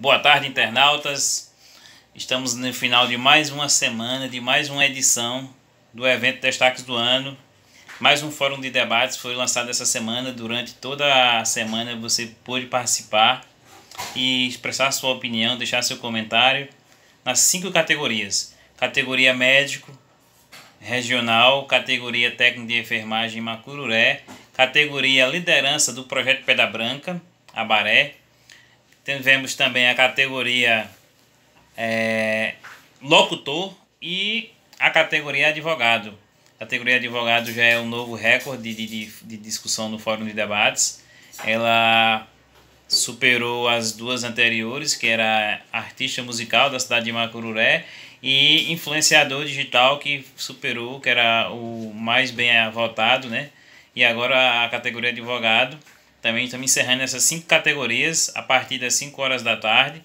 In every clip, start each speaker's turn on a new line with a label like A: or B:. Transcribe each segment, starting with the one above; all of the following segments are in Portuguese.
A: Boa tarde, internautas. Estamos no final de mais uma semana, de mais uma edição do evento Destaques do Ano. Mais um fórum de debates foi lançado essa semana. Durante toda a semana você pôde participar e expressar sua opinião, deixar seu comentário nas cinco categorias: categoria médico, regional, categoria técnico de enfermagem Macururé, categoria liderança do projeto Pedra Branca, Abaré, Tivemos também a categoria é, locutor e a categoria advogado. A categoria advogado já é um novo recorde de, de, de discussão no Fórum de Debates. Ela superou as duas anteriores, que era artista musical da cidade de Macururé e influenciador digital que superou, que era o mais bem votado, né? E agora a categoria advogado também estamos encerrando essas cinco categorias a partir das 5 horas da tarde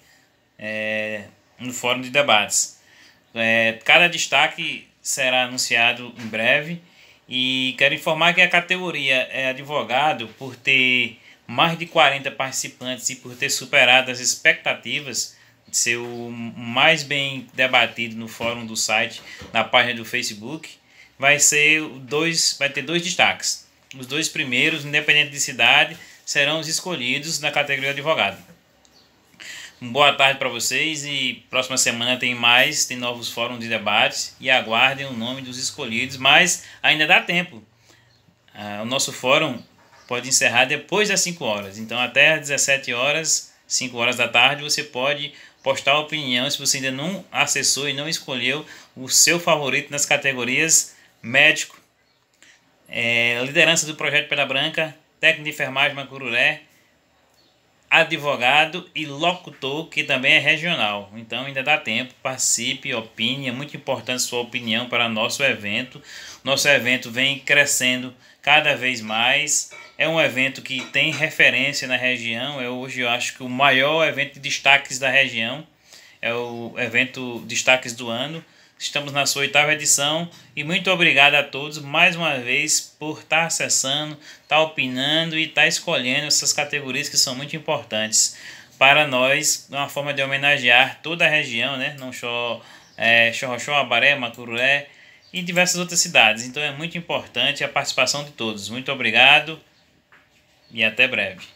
A: é, no Fórum de Debates. É, cada destaque será anunciado em breve e quero informar que a categoria é advogado por ter mais de 40 participantes e por ter superado as expectativas de ser o mais bem debatido no fórum do site, na página do Facebook, vai ser dois, vai ter dois destaques. Os dois primeiros, independente de cidade, serão os escolhidos na categoria advogado. Boa tarde para vocês e próxima semana tem mais, tem novos fóruns de debates e aguardem o nome dos escolhidos, mas ainda dá tempo. Ah, o nosso fórum pode encerrar depois das 5 horas, então até às 17 horas, 5 horas da tarde, você pode postar a opinião se você ainda não acessou e não escolheu o seu favorito nas categorias médico, é, liderança do projeto Pedra Branca, técnico de enfermagem Macururé, advogado e locutor, que também é regional. Então ainda dá tempo, participe, opine, é muito importante sua opinião para nosso evento. Nosso evento vem crescendo cada vez mais. É um evento que tem referência na região, é hoje eu acho que o maior evento de destaques da região, é o evento destaques do ano. Estamos na sua oitava edição e muito obrigado a todos mais uma vez por estar tá acessando, estar tá opinando e estar tá escolhendo essas categorias que são muito importantes para nós, uma forma de homenagear toda a região, né? Não só é, Chorrochó, Abaré, Macururé e diversas outras cidades. Então é muito importante a participação de todos. Muito obrigado e até breve.